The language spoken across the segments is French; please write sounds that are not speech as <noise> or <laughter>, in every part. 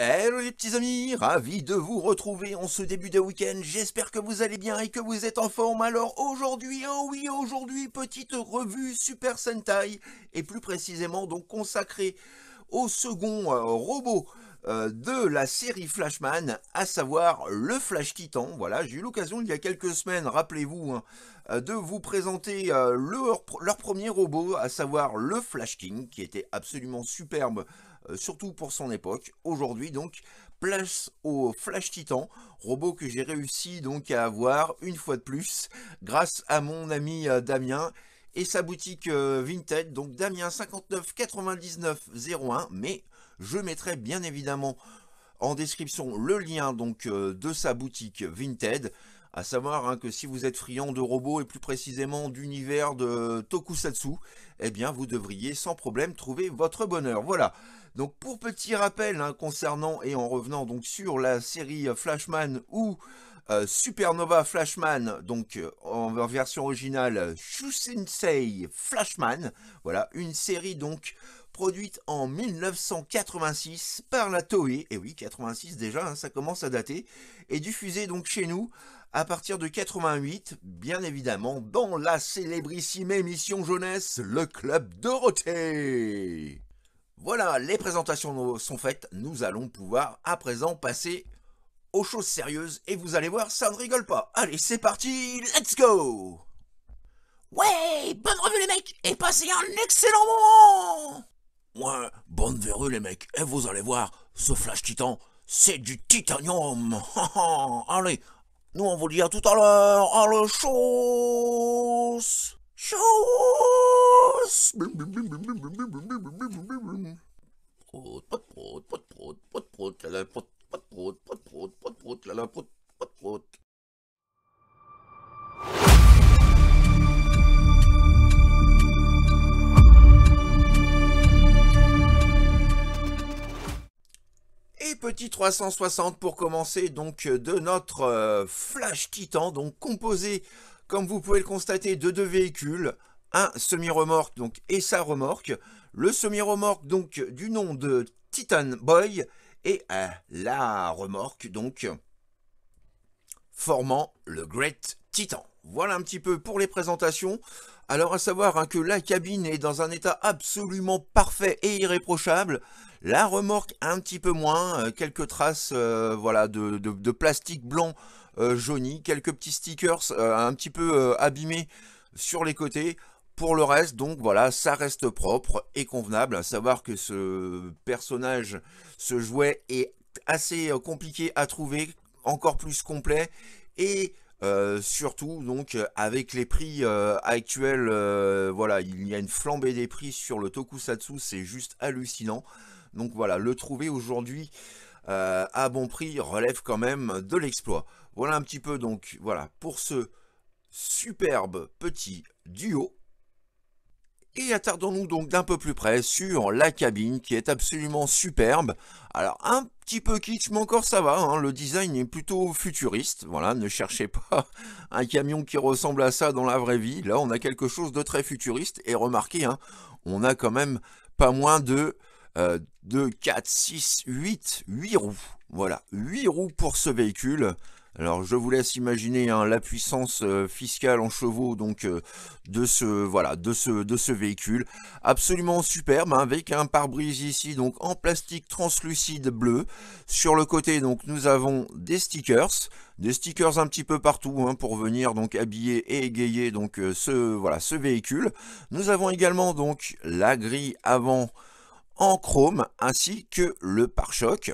Hello les petits amis, ravi de vous retrouver en ce début de week-end, j'espère que vous allez bien et que vous êtes en forme, alors aujourd'hui, oh oui, aujourd'hui, petite revue Super Sentai, et plus précisément donc consacrée au second euh, robot euh, de la série Flashman, à savoir le Flash Titan, voilà, j'ai eu l'occasion il y a quelques semaines, rappelez-vous, hein, euh, de vous présenter leur premier robot, à savoir le Flash King, qui était absolument superbe euh, surtout pour son époque. Aujourd'hui donc, place au Flash Titan, robot que j'ai réussi donc à avoir une fois de plus grâce à mon ami euh, Damien et sa boutique euh, Vinted, donc Damien 59 99 01, mais je mettrai bien évidemment en description le lien donc de sa boutique Vinted, à savoir hein, que si vous êtes friand de robots et plus précisément d'univers de tokusatsu, eh bien vous devriez sans problème trouver votre bonheur. Voilà, donc pour petit rappel hein, concernant et en revenant donc sur la série Flashman ou euh, Supernova Flashman, donc euh, en version originale Shusensei Flashman, voilà une série donc produite en 1986 par la Toei, et oui 86 déjà, hein, ça commence à dater, et diffusée donc chez nous à partir de 88, bien évidemment, dans la célébrissime émission jeunesse, le Club Dorothée voilà, les présentations sont faites, nous allons pouvoir à présent passer aux choses sérieuses et vous allez voir, ça ne rigole pas. Allez, c'est parti, let's go Ouais, bonne revue les mecs et passez un excellent moment Ouais, bonne verrue les mecs et vous allez voir, ce flash titan, c'est du titanium <laughs> Allez, nous on vous dit à tout à l'heure, à la chose et petit 360 pour commencer donc de notre Flash Titan, donc composé comme vous pouvez le constater, de deux véhicules, un semi-remorque donc et sa remorque, le semi-remorque donc du nom de Titan Boy et euh, la remorque donc formant le Great Titan. Voilà un petit peu pour les présentations. Alors à savoir hein, que la cabine est dans un état absolument parfait et irréprochable. La remorque un petit peu moins, euh, quelques traces euh, voilà, de, plastique blanc euh, Johnny quelques petits stickers euh, un petit peu euh, abîmés sur les côtés. Pour le reste, donc voilà, ça reste propre et convenable. À savoir que ce personnage, ce jouet est assez compliqué à trouver, encore plus complet et surtout donc avec les prix actuels voilà il y a une flambée des prix sur le tokusatsu c'est juste hallucinant donc voilà le trouver aujourd'hui à bon prix relève quand même de l'exploit voilà un petit peu donc, voilà, pour ce superbe petit duo. Et attardons-nous donc d'un peu plus près sur la cabine qui est absolument superbe. Alors un petit peu kitsch mais encore ça va, hein, le design est plutôt futuriste. Voilà, ne cherchez pas <laughs> un camion qui ressemble à ça dans la vraie vie. Là on a quelque chose de très futuriste et remarquez, hein, on a quand même pas moins de 2, 4, 6, 8, 8 roues. Voilà, 8 roues pour ce véhicule. Alors je vous laisse imaginer hein, la puissance euh, fiscale en chevaux donc euh, de ce voilà de ce de ce véhicule absolument superbe hein, avec un pare-brise ici donc en plastique translucide bleu. Sur le côté donc nous avons des stickers, des stickers un petit peu partout hein, pour venir donc habiller et égayer donc euh, ce voilà ce véhicule. Nous avons également donc la grille avant en chrome ainsi que le pare-choc.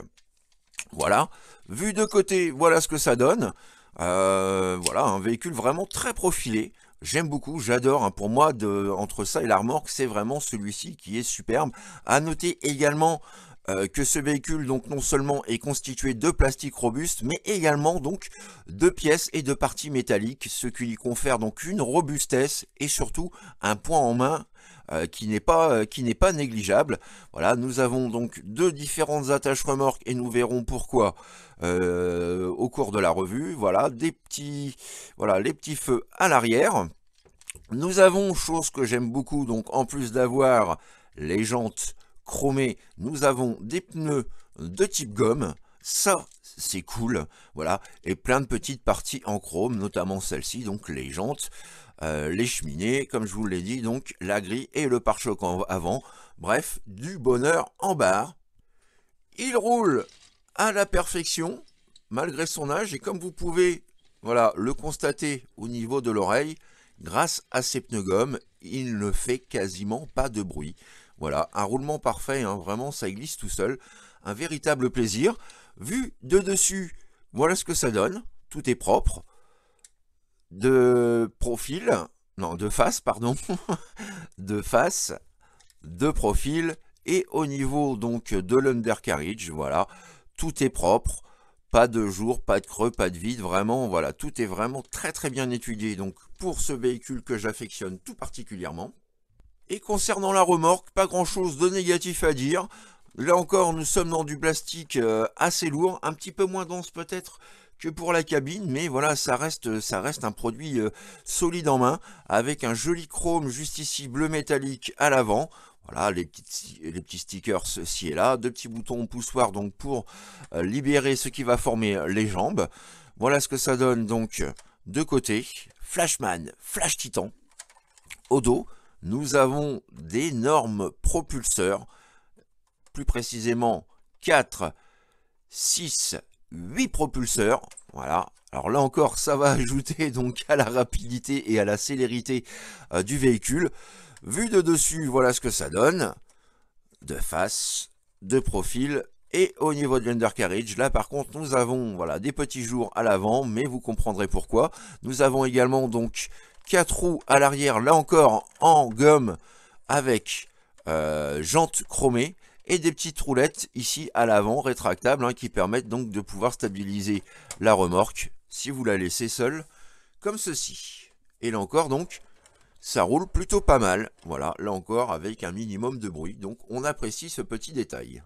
Voilà. Vu de côté, voilà ce que ça donne. Euh, voilà, un véhicule vraiment très profilé. J'aime beaucoup, j'adore. Hein. pour moi, de, entre ça et la remorque, c'est vraiment celui-ci qui est superbe. À noter également euh, que ce véhicule donc non seulement est constitué de plastique robuste mais également donc de pièces et de parties métalliques ce qui lui confère donc une robustesse et surtout un point en main euh, qui n'est pas qui n'est pas négligeable voilà nous avons donc deux différentes attaches remorques et nous verrons pourquoi euh, au cours de la revue. Voilà, des petits, voilà, les petits feux à l'arrière. Nous avons, chose que j'aime beaucoup, donc en plus d'avoir les jantes chromées, nous avons des pneus de type gomme. Ça, c'est cool, voilà, et plein de petites parties en chrome, notamment celle-ci, donc les jantes, euh, les cheminées, comme je vous l'ai dit, donc la grille et le pare-choc avant, bref, du bonheur en barre. Il roule à la perfection, malgré son âge, et comme vous pouvez voilà, le constater au niveau de l'oreille, grâce à ses gommes, il ne fait quasiment pas de bruit. Voilà, un roulement parfait, hein, vraiment ça glisse tout seul, un véritable plaisir. Vu de dessus, voilà ce que ça donne, tout est propre, de profil, non de face pardon, <laughs> de face, de profil, et au niveau donc de l'undercarriage, voilà, tout est propre, pas de jour, pas de creux, pas de vide, vraiment, voilà, tout est vraiment très très bien étudié, donc pour ce véhicule que j'affectionne tout particulièrement. Et concernant la remorque, pas grand chose de négatif à dire, là encore nous sommes dans du plastique euh, assez lourd, un petit peu moins dense peut-être que pour la cabine, mais voilà, ça reste, ça reste un produit euh, solide en main, avec un joli chrome juste ici bleu métallique à l'avant, voilà, les, petits stickers ceci et là, deux petits boutons poussoirs donc pour euh, libérer ce qui va former les jambes. Voilà ce que ça donne donc de côté. Flashman, Flash Titan. Au dos, nous avons d'énormes propulseurs, plus précisément 4, 6, 8 propulseurs. Voilà. Alors là encore, ça va <laughs> ajouter donc à la rapidité et à la célérité euh, du véhicule. Vu de dessus, voilà ce que ça donne. De face, de profil, et au niveau de l'undercarriage, là par contre, nous avons voilà, des petits jours à l'avant, mais vous comprendrez pourquoi. Nous avons également donc 4 roues à l'arrière, là encore en gomme, avec jante euh, jantes chromées, et des petites roulettes ici à l'avant, rétractables, hein, qui permettent donc de pouvoir stabiliser la remorque, si vous la laissez seule, comme ceci. Et là encore donc, ça roule plutôt pas mal, voilà, là encore avec un minimum de bruit, donc on apprécie ce petit détail.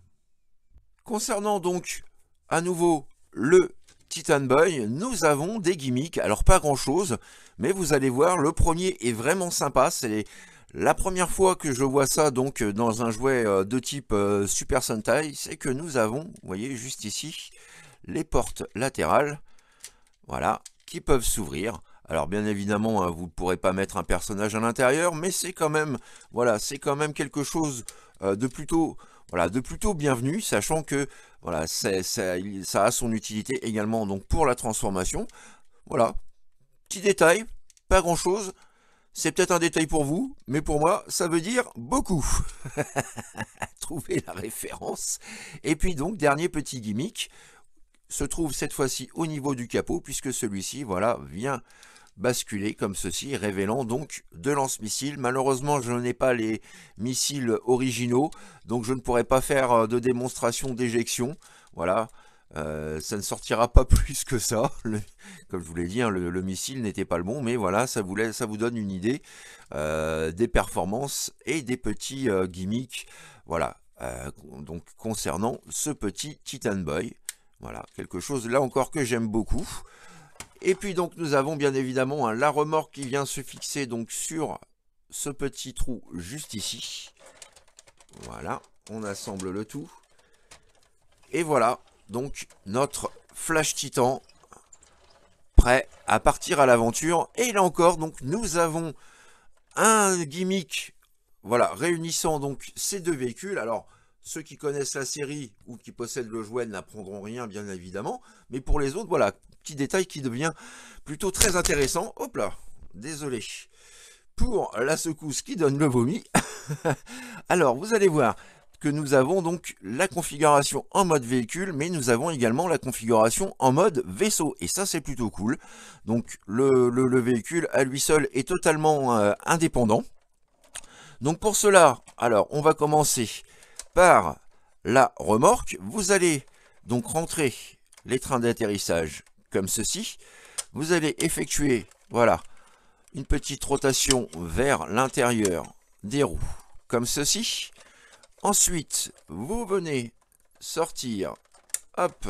Concernant donc, à nouveau, le Titan Boy, nous avons des gimmicks, alors pas grand chose, mais vous allez voir, le premier est vraiment sympa, c'est la première fois que je vois ça donc dans un jouet euh, de type euh, Super Sentai, c'est que nous avons, vous voyez juste ici, les portes latérales, voilà, qui peuvent s'ouvrir. Alors bien évidemment, hein, vous ne pourrez pas mettre un personnage à l'intérieur, mais c'est quand même, voilà, c'est quand même quelque chose euh, de plutôt, voilà, de plutôt bienvenu, sachant que voilà, ça, ça a son utilité également donc pour la transformation. Voilà, petit détail, pas grand chose. C'est peut-être un détail pour vous, mais pour moi, ça veut dire beaucoup. <laughs> Trouver la référence. Et puis donc, dernier petit gimmick, se trouve cette fois-ci au niveau du capot, puisque celui-ci, voilà, vient basculer comme ceci, révélant donc deux lance-missiles. Malheureusement, je n'ai pas les missiles originaux, donc je ne pourrai pas faire euh, de démonstration d'éjection. Voilà, euh, ça ne sortira pas <laughs> plus que ça. comme je vous l'ai dit, hein, le, missile n'était pas le bon, mais voilà, ça vous, ça vous donne une idée euh, des performances et des petits gimmicks. Voilà, donc concernant ce petit Titan Boy. Voilà, quelque chose là encore que j'aime beaucoup. Et puis donc nous avons bien évidemment un hein, la remorque qui vient se fixer donc sur ce petit trou juste ici. Voilà, on assemble le tout. Et voilà, donc notre Flash Titan prêt à partir à l'aventure. Et là encore, donc nous avons un gimmick voilà, réunissant donc ces deux véhicules. Alors, ceux qui connaissent la série ou qui possèdent le jouet n'apprendront rien, bien évidemment. Mais pour les autres, voilà, petit détail qui devient plutôt très intéressant. Hop là, désolé. Pour la secousse qui donne le vomi. <laughs> Alors, vous allez voir que nous avons donc la configuration en mode véhicule, mais nous avons également la configuration en mode vaisseau. Et ça, c'est plutôt cool. Donc, le, véhicule à lui seul est totalement euh, indépendant. Donc, pour cela, alors, on va commencer par la remorque, vous allez donc rentrer les trains d'atterrissage comme ceci. Vous allez effectuer, voilà, une petite rotation vers l'intérieur des roues, comme ceci. Ensuite, vous venez sortir, hop,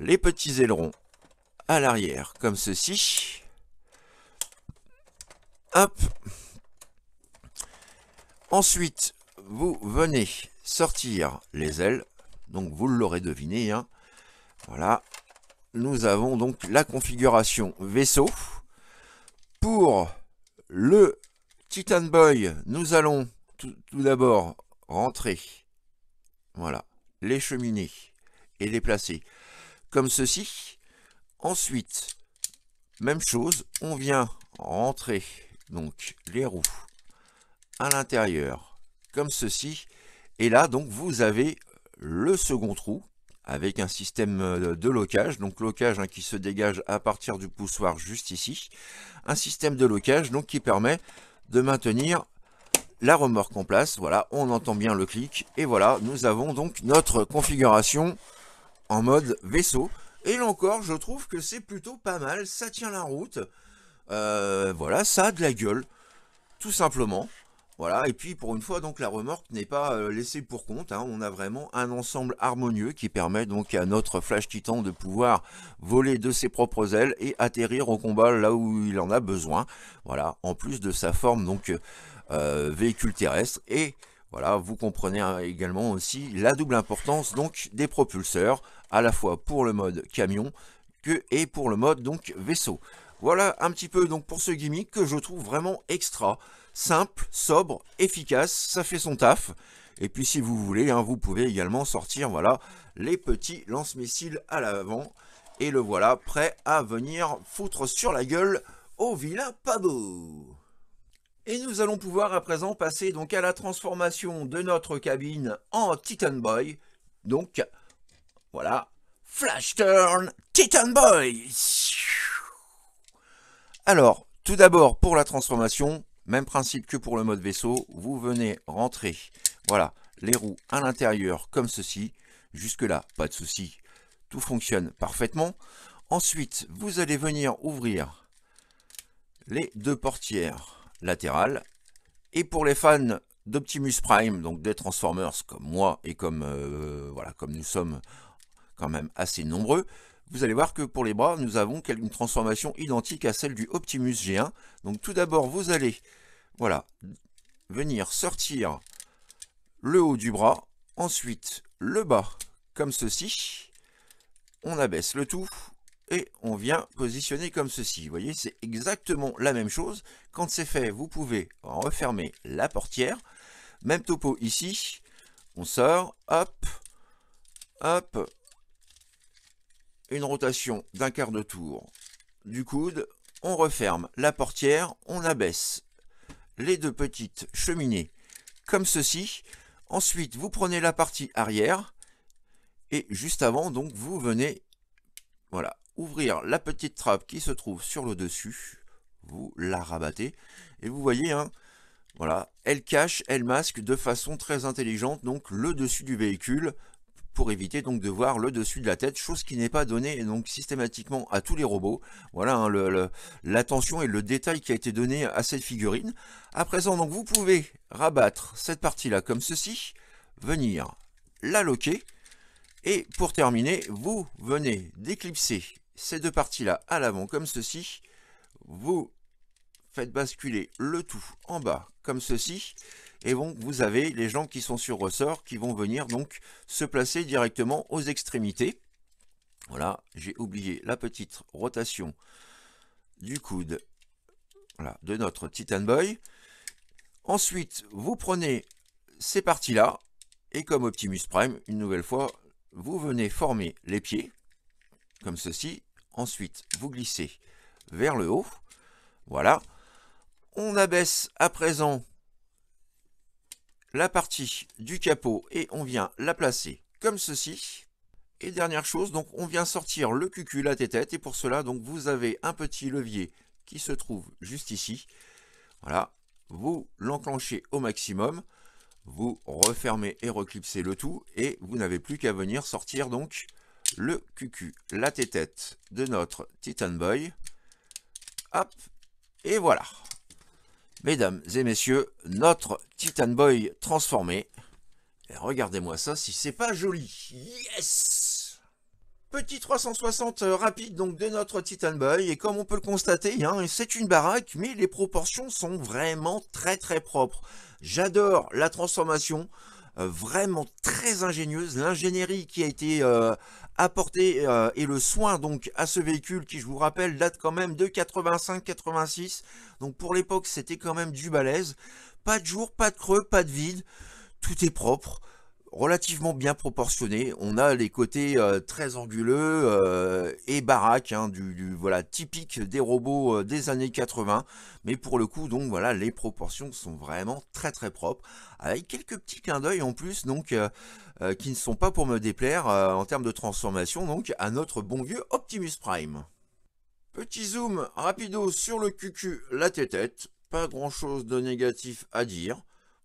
les petits ailerons à l'arrière, comme ceci. Hop. Ensuite, vous venez sortir les ailes. Donc vous l'aurez deviné. Hein. Voilà. Nous avons donc la configuration vaisseau. Pour le Titan Boy, nous allons tout, d'abord rentrer. Voilà. Les cheminées et les placer comme ceci. Ensuite, même chose, on vient rentrer donc les roues à l'intérieur comme ceci et là, donc, vous avez le second trou avec un système euh, de locage, donc locage hein, qui se dégage à partir du poussoir juste ici, un système de locage donc qui permet de maintenir la remorque en place, voilà, on entend bien le clic, et voilà, nous avons donc notre configuration en mode vaisseau, et là encore, je trouve que c'est plutôt pas mal, ça tient la route, euh, voilà, ça a de la gueule, tout simplement, voilà, et puis pour une fois, donc la remorque n'est pas euh, laissée pour compte, hein. on a vraiment un ensemble harmonieux qui permet donc à notre Flash Titan de pouvoir voler de ses propres ailes et atterrir au combat là où il en a besoin, voilà, en plus de sa forme donc euh, véhicule terrestre, et voilà, vous comprenez hein, également aussi la double importance donc des propulseurs, à la fois pour le mode camion que et pour le mode donc vaisseau. Voilà un petit peu donc pour ce gimmick que je trouve vraiment extra, simple, sobre, efficace, ça fait son taf. Et puis si vous voulez, hein, vous pouvez également sortir voilà, les petits lance-missiles à l'avant. Et le voilà prêt à venir foutre sur la gueule au Villa Pabot. Et nous allons pouvoir à présent passer donc à la transformation de notre cabine en Titan Boy. Donc voilà, Flash Turn Titan Boy Alors, tout d'abord pour la transformation, même principe que pour le mode vaisseau, vous venez rentrer, voilà, les roues à l'intérieur comme ceci. Jusque-là, pas de souci, tout fonctionne parfaitement. Ensuite, vous allez venir ouvrir les deux portières latérales. Et pour les fans d'Optimus Prime, donc des Transformers comme moi et comme, euh, voilà, comme nous sommes quand même assez nombreux, vous allez voir que pour les bras, nous avons une transformation identique à celle du Optimus G1. Donc tout d'abord, vous allez voilà, venir sortir le haut du bras, ensuite le bas comme ceci. On abaisse le tout et on vient positionner comme ceci. Vous voyez, c'est exactement la même chose. Quand c'est fait, vous pouvez refermer la portière. Même topo ici. On sort, hop, hop, une rotation d'un quart de tour du coude, on referme la portière, on abaisse les deux petites cheminées comme ceci. Ensuite, vous prenez la partie arrière et juste avant, donc, vous venez voilà, ouvrir la petite trappe qui se trouve sur le dessus. Vous la rabattez et vous voyez, hein, voilà, elle cache, elle masque de façon très intelligente donc le dessus du véhicule, pour éviter donc de voir le dessus de la tête, chose qui n'est pas donnée donc systématiquement à tous les robots. Voilà hein, l'attention et le détail qui a été donné à cette figurine. À présent donc vous pouvez rabattre cette partie là comme ceci, venir la loquer et pour terminer vous venez d'éclipser ces deux parties là à l'avant comme ceci, vous faites basculer le tout en bas comme ceci et donc vous avez les gens qui sont sur ressort qui vont venir donc se placer directement aux extrémités. Voilà, j'ai oublié la petite rotation du coude de notre Titan Boy. Ensuite, vous prenez ces parties-là, et comme Optimus Prime, une nouvelle fois, vous venez former les pieds, comme ceci. Ensuite, vous glissez vers le haut. Voilà. On abaisse à présent la partie du capot et on vient la placer comme ceci. Et dernière chose, donc on vient sortir le cucul, la tête et pour cela, donc vous avez un petit levier qui se trouve juste ici. Voilà, vous l'enclenchez au maximum, vous refermez et reclipsez le tout, et vous n'avez plus qu'à venir sortir donc le cucu, la tête de notre Titan Boy. Hop, et voilà. Mesdames et messieurs, notre Titan Boy transformé. Regardez-moi ça si c'est pas joli. Yes Petit 360 euh, rapide donc de notre Titan Boy et comme on peut le constater, hein, c'est une baraque mais les proportions sont vraiment très très propres. J'adore la transformation, euh, vraiment très ingénieuse, l'ingénierie qui a été euh, Apporter euh, et le soin donc à ce véhicule qui je vous rappelle date quand même de 85-86 donc pour l'époque c'était quand même du balèze pas de jour, pas de creux, pas de vide tout est propre relativement bien proportionné. On a les côtés euh, très anguleux euh, et baraques, hein, du, voilà typique des robots euh, des années 80. Mais pour le coup, donc voilà, les proportions sont vraiment très très propres, avec quelques petits clins d'œil en plus, donc qui ne sont pas pour me déplaire en termes de transformation, donc à notre bon vieux Optimus Prime. Petit zoom rapido sur le QQ, la tête, pas grand chose de négatif à dire.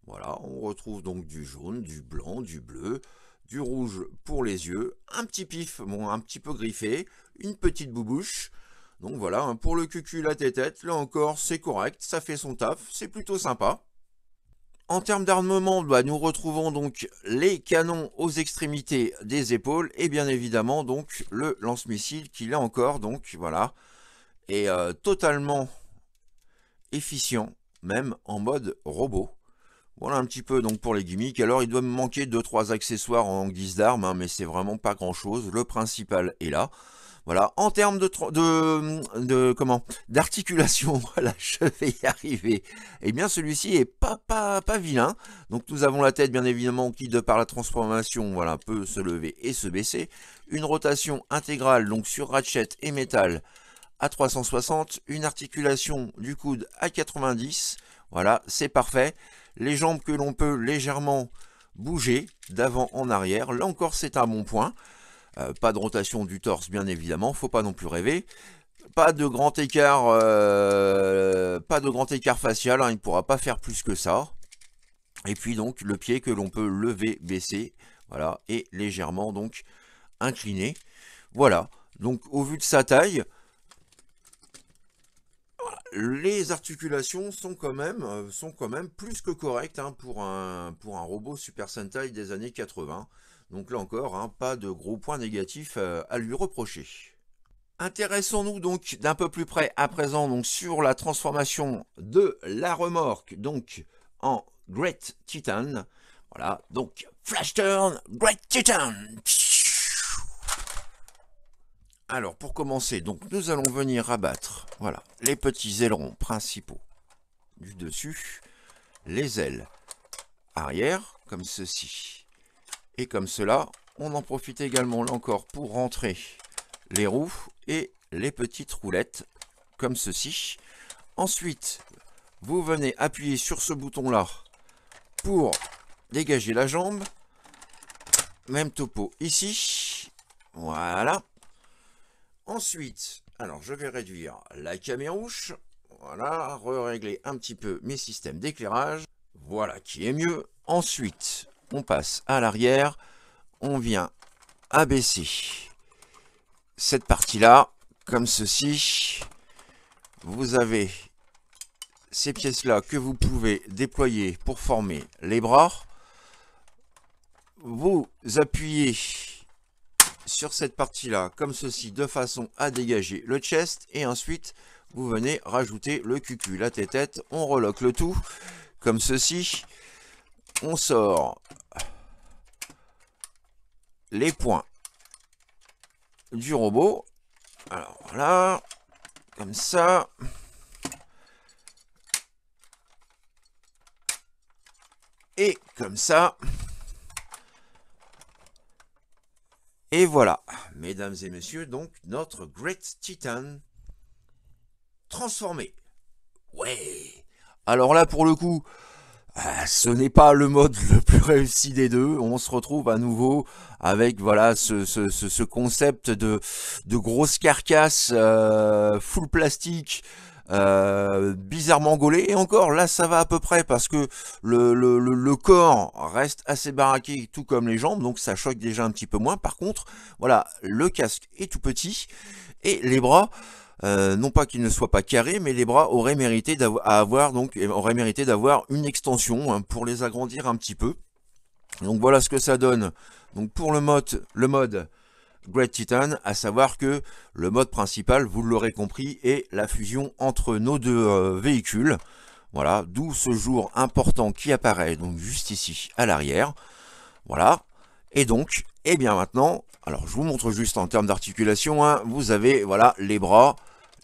Voilà, on retrouve donc du jaune, du blanc, du bleu, du rouge pour les yeux, un petit pif, bon, un petit peu griffé, une petite boubouche. Donc voilà, hein, pour le cucu, la tête, là encore, c'est correct, ça fait son taf, c'est plutôt sympa. En termes d'armement, bah, nous retrouvons donc les canons aux extrémités des épaules et bien évidemment donc le lance-missile qui là encore donc voilà est euh, totalement efficient même en mode robot. Voilà un petit peu donc pour les gimmicks. Alors il doit me manquer 2-3 accessoires en guise d'armes, hein, mais c'est vraiment pas grand chose. Le principal est là. Voilà, en termes de, de, comment d'articulation, <laughs> voilà, je vais y arriver. Eh bien, celui-ci est pas, pas, pas vilain. Donc, nous avons la tête, bien évidemment, qui, de par la transformation, voilà, peut se lever et se baisser. Une rotation intégrale, donc sur ratchet et métal à 360. Une articulation du coude à 90. Voilà, c'est parfait les jambes que l'on peut légèrement bouger d'avant en arrière. Là encore, c'est un bon point. Euh, pas de rotation du torse, bien évidemment, faut pas non plus rêver. Pas de grand écart, euh, pas de grand écart facial, hein. il ne pourra pas faire plus que ça. Et puis donc le pied que l'on peut lever, baisser, voilà, et légèrement donc incliné. Voilà, donc au vu de sa taille, les articulations euh, sont quand même, plus que correctes hein, pour, un, robot Super Sentai des années 80. Donc là encore, hein, pas de gros points négatifs euh, à lui reprocher. Intéressons-nous donc d'un peu plus près à présent donc, sur la transformation de la remorque donc en Great Titan. Voilà, donc Flash Turn Great Titan alors, pour commencer, donc nous allons venir abattre voilà, les petits ailerons principaux du dessus, les ailes arrière, comme ceci. Et comme cela, on en profite également, là encore, pour rentrer les roues et les petites roulettes, comme ceci. Ensuite, vous venez appuyer sur ce bouton-là pour dégager la jambe. Même topo ici. Voilà. Ensuite, alors je vais réduire la camérouche. Voilà, régler un petit peu mes systèmes d'éclairage. Voilà qui est mieux. Ensuite, on passe à l'arrière. On vient abaisser cette partie-là, comme ceci. Vous avez ces pièces-là que vous pouvez déployer pour former les bras. Vous appuyez sur cette partie-là, comme ceci, de façon à dégager le chest. Et ensuite, vous venez rajouter le cul-cul, la tête-tête. On reloque le tout, comme ceci. On sort les points du robot. Alors voilà, comme ça. Et comme ça. Et voilà, mesdames et messieurs, donc notre Great Titan transformé. Ouais Alors là, pour le coup, ah, ce n'est pas le mode le plus réussi des deux. On se retrouve à nouveau avec voilà ce, ce, concept de, de grosse carcasse euh, full plastique euh, bizarrement gaulé. Et encore, là, ça va à peu près parce que le, le, le, corps reste assez baraqué, tout comme les jambes, donc ça choque déjà un petit peu moins. Par contre, voilà, le casque est tout petit et les bras. Euh, non pas qu'ils ne soient pas carrés, mais les bras auraient mérité d'avoir donc auraient mérité d'avoir une extension hein, pour les agrandir un petit peu. Donc voilà ce que ça donne. Donc pour le mode, le mode Great Titan, à savoir que le mode principal, vous l'aurez compris, est la fusion entre nos deux euh, véhicules. Voilà, d'où ce jour important qui apparaît donc juste ici à l'arrière. Voilà, et donc, et eh bien maintenant, alors je vous montre juste en termes d'articulation, hein, vous avez voilà les bras,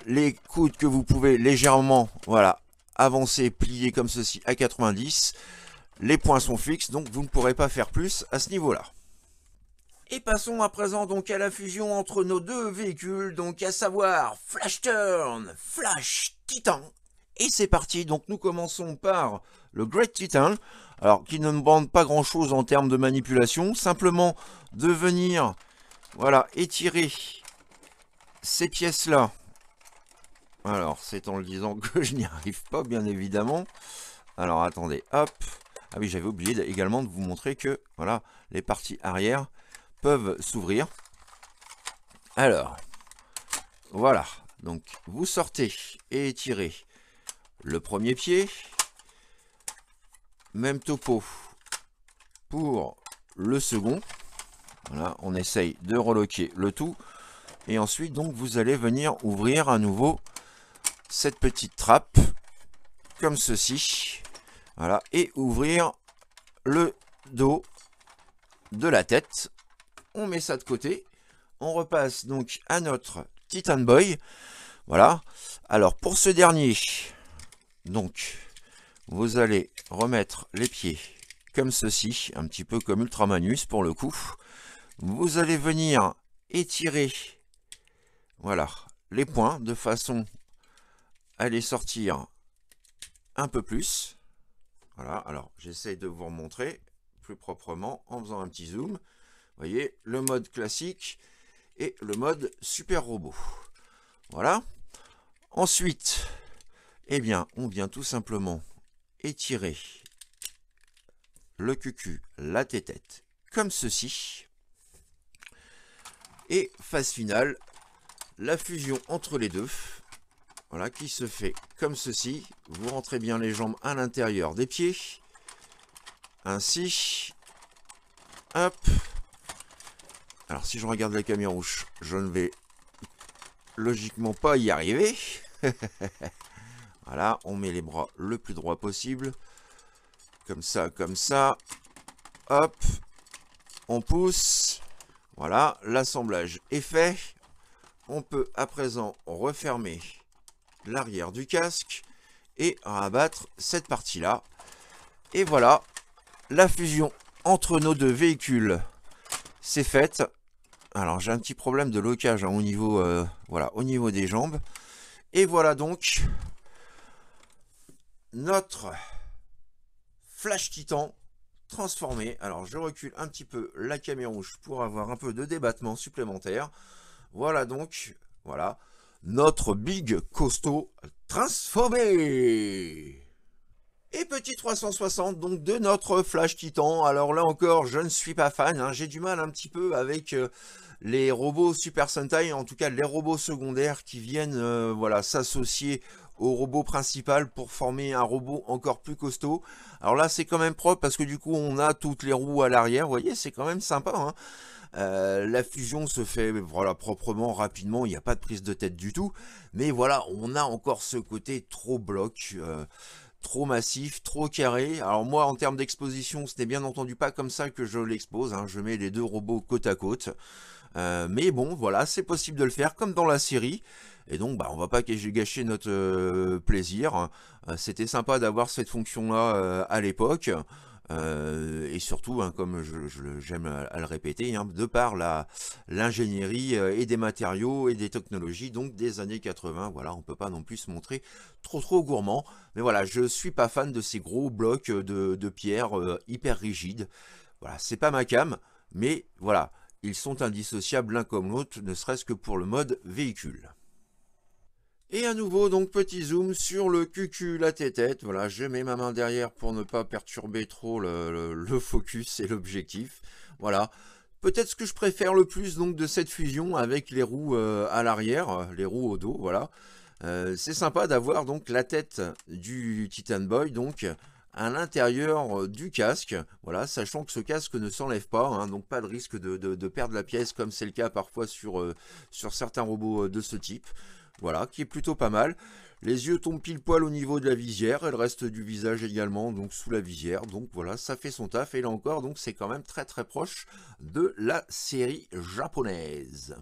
les coudes que vous pouvez légèrement voilà avancer, plier comme ceci à 90. Les points sont fixes, donc vous ne pourrez pas faire plus à ce niveau-là. Et passons à présent donc à la fusion entre nos deux véhicules, donc à savoir Flash Turn, Flash Titan. Et c'est parti, donc nous commençons par le Great Titan, alors qui ne demande pas grand chose en termes de manipulation, simplement de venir, voilà, étirer ces pièces-là. Alors, c'est en le disant que <laughs> je n'y arrive pas, bien évidemment. Alors, attendez, hop. Ah oui, j'avais oublié également de vous montrer que, voilà, les parties arrière, peuvent s'ouvrir. Alors, voilà. Donc, vous sortez et étirez le premier pied. Même topo pour le second. Voilà, on essaye de reloquer le tout. Et ensuite, donc, vous allez venir ouvrir à nouveau cette petite trappe, comme ceci. Voilà, et ouvrir le dos de la tête on met ça de côté. On repasse donc à notre Titan Boy. Voilà. Alors pour ce dernier, donc vous allez remettre les pieds comme ceci, un petit peu comme Ultramanus pour le coup. Vous allez venir étirer voilà, les points de façon à les sortir un peu plus. Voilà, alors j'essaie de vous remontrer plus proprement en faisant un petit zoom voyez, le mode classique et le mode super robot. Voilà. Ensuite, eh bien, on vient tout simplement étirer le cucu, la tête comme ceci. Et phase finale, la fusion entre les deux. Voilà, qui se fait comme ceci. Vous rentrez bien les jambes à l'intérieur des pieds. Ainsi. Hop. Alors si je regarde la caméra rouge, je ne vais logiquement pas y arriver. <laughs> voilà, on met les bras le plus droit possible. Comme ça, comme ça. Hop, on pousse. Voilà, l'assemblage est fait. On peut à présent refermer l'arrière du casque et rabattre cette partie-là. Et voilà, la fusion entre nos deux véhicules c'est faite. Alors j'ai un petit problème de locage hein, au, niveau, euh, voilà, au niveau des jambes. Et voilà donc notre Flash Titan transformé. Alors je recule un petit peu la caméra rouge pour avoir un peu de débattement supplémentaire. Voilà donc, voilà, notre big costaud transformé et petit 360 donc de notre Flash Titan. Alors là encore, je ne suis pas fan. Hein. J'ai du mal un petit peu avec euh, les robots Super Sentai, en tout cas les robots secondaires qui viennent euh, voilà s'associer au robot principal pour former un robot encore plus costaud. Alors là, c'est quand même propre parce que du coup, on a toutes les roues à l'arrière. Vous voyez, c'est quand même sympa. Hein. Euh, la fusion se fait voilà proprement, rapidement, il n'y a pas de prise de tête du tout. Mais voilà, on a encore ce côté trop bloc trop massif, trop carré. Alors moi, en termes d'exposition, ce n'est bien entendu pas comme ça que je l'expose. Hein. Je mets les deux robots côte à côte. Euh, mais bon, voilà, c'est possible de le faire comme dans la série. Et donc, bah, on va pas gâcher notre euh, plaisir. Euh, c'était sympa d'avoir cette fonction-là à l'époque. Euh, et surtout, hein, comme j'aime à, le répéter, hein, de par l'ingénierie euh, et des matériaux et des technologies, donc des années 80, voilà, on peut pas non plus se montrer trop trop gourmand. Mais voilà, je suis pas fan de ces gros blocs de, pierre euh, hyper rigides. Voilà, c'est pas ma cam, mais voilà, ils sont indissociables l'un comme l'autre, ne serait-ce que pour le mode véhicule. Et à nouveau, donc, petit zoom sur le QQ, la tête-tête. Voilà, je mets ma main derrière pour ne pas perturber trop le, focus et l'objectif. Voilà. Peut-être ce que je préfère le plus donc de cette fusion avec les roues euh, à l'arrière, les roues au dos, voilà. Euh, c'est sympa d'avoir donc la tête du Titan Boy donc à l'intérieur euh, du casque, voilà, sachant que ce casque ne s'enlève pas, hein, donc pas de risque de, perdre la pièce comme c'est le cas parfois sur, sur certains robots de ce type. Voilà, qui est plutôt pas mal. Les yeux tombent pile poil au niveau de la visière et le reste du visage également, donc sous la visière. Donc voilà, ça fait son taf. Et là encore, donc c'est quand même très très proche de la série japonaise.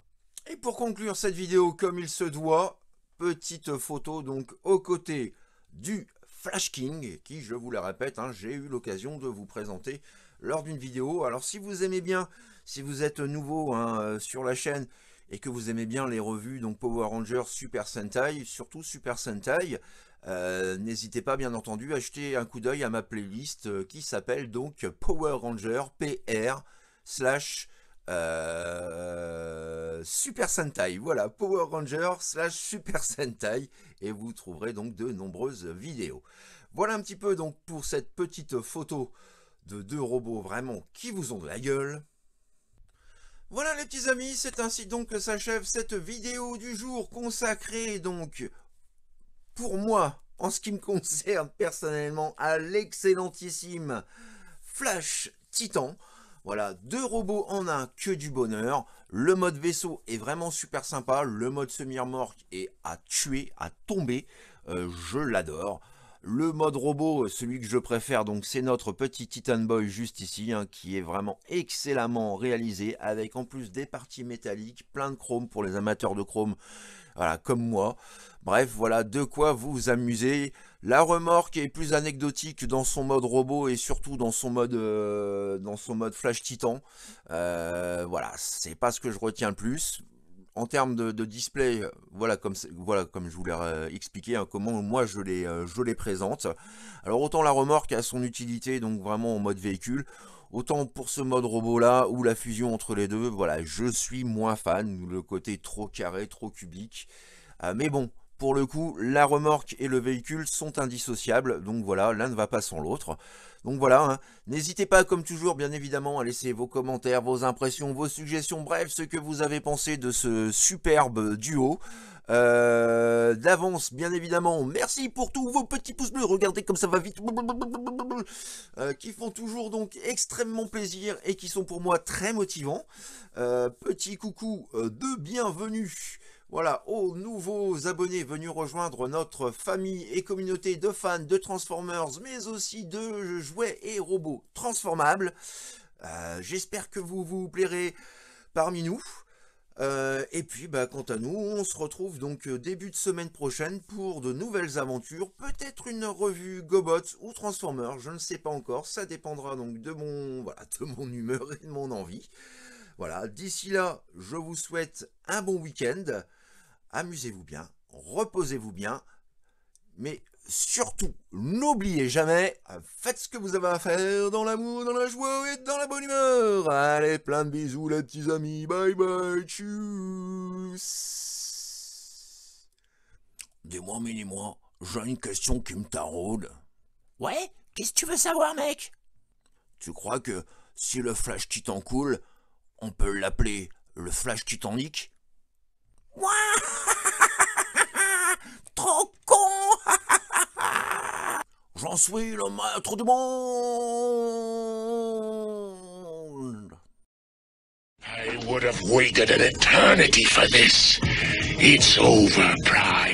Et pour conclure cette vidéo comme il se doit, petite photo donc aux côtés du Flash King, qui je vous la répète, hein, j'ai eu l'occasion de vous présenter lors d'une vidéo. Alors si vous aimez bien, si vous êtes nouveau hein, euh, sur la chaîne, et que vous aimez bien les revues donc Power Rangers, Super Sentai, surtout Super Sentai, euh, n'hésitez pas bien entendu à jeter un coup d'œil à ma playlist euh, qui s'appelle donc Power Ranger PR slash euh, Super Sentai, voilà, Power Ranger slash Super Sentai, et vous trouverez donc de nombreuses vidéos. Voilà un petit peu donc pour cette petite photo de deux robots vraiment qui vous ont de la gueule. Voilà les petits amis, c'est ainsi donc que s'achève cette vidéo du jour consacrée donc pour moi, en ce qui me concerne personnellement, à l'excellentissime Flash Titan. Voilà, deux robots en un, que du bonheur. Le mode vaisseau est vraiment super sympa. Le mode semi-remorque est à tuer, à tomber. Euh, je l'adore. Le mode robot, euh, celui que je préfère, donc c'est notre petit Titan Boy juste ici, hein, qui est vraiment excellemment réalisé, avec en plus des parties métalliques, plein de chrome pour les amateurs de chrome, voilà, comme moi. Bref, voilà de quoi vous amuser, La remorque est plus anecdotique dans son mode robot et surtout dans son mode, euh, dans son mode Flash Titan. Euh, voilà, c'est pas ce que je retiens le plus en termes de, display, euh, voilà comme, voilà comme je vous l'ai euh, expliqué, hein, comment moi je les, euh, je les présente. Alors autant la remorque a son utilité, donc vraiment en mode véhicule, autant pour ce mode robot là, ou la fusion entre les deux, voilà, je suis moins fan, le côté trop carré, trop cubique. Ah, mais bon, pour le coup, la remorque et le véhicule sont indissociables, donc voilà, l'un ne va pas sans l'autre. Donc voilà, hein. n'hésitez pas comme toujours bien évidemment à laisser vos commentaires, vos impressions, vos suggestions, bref, ce que vous avez pensé de ce superbe duo. Euh, d'avance, bien évidemment, merci pour tous vos petits pouces bleus, regardez comme ça va vite, euh, qui font toujours donc extrêmement plaisir et qui sont pour moi très motivants. Euh, petit coucou de bienvenue voilà, aux nouveaux abonnés venus rejoindre notre famille et communauté de fans de Transformers, mais aussi de jouets et robots transformables. Euh, j'espère que vous vous plairez parmi nous. Euh, et puis, bah, quant à nous, on se retrouve donc euh, début de semaine prochaine pour de nouvelles aventures, peut-être une revue Gobots ou Transformers, je ne sais pas encore, ça dépendra donc de mon, de mon humeur et de mon envie. Voilà, d'ici là, je vous souhaite un bon week-end amusez-vous bien, reposez-vous bien, mais surtout, n'oubliez jamais, faites ce que vous avez à faire dans l'amour, dans la joie et dans la bonne humeur. Allez, plein de bisous les petits amis, bye bye, tchuss. Dis-moi, mini-moi, j'ai une question qui me taraude. Ouais, qu'est-ce que tu veux savoir, mec Tu crois que si le Flash Titan coule, on peut l'appeler le Flash titanique <laughs> Trop con <laughs> J'en suis le maître du monde I would have waited an eternity for this. It's over, Pride.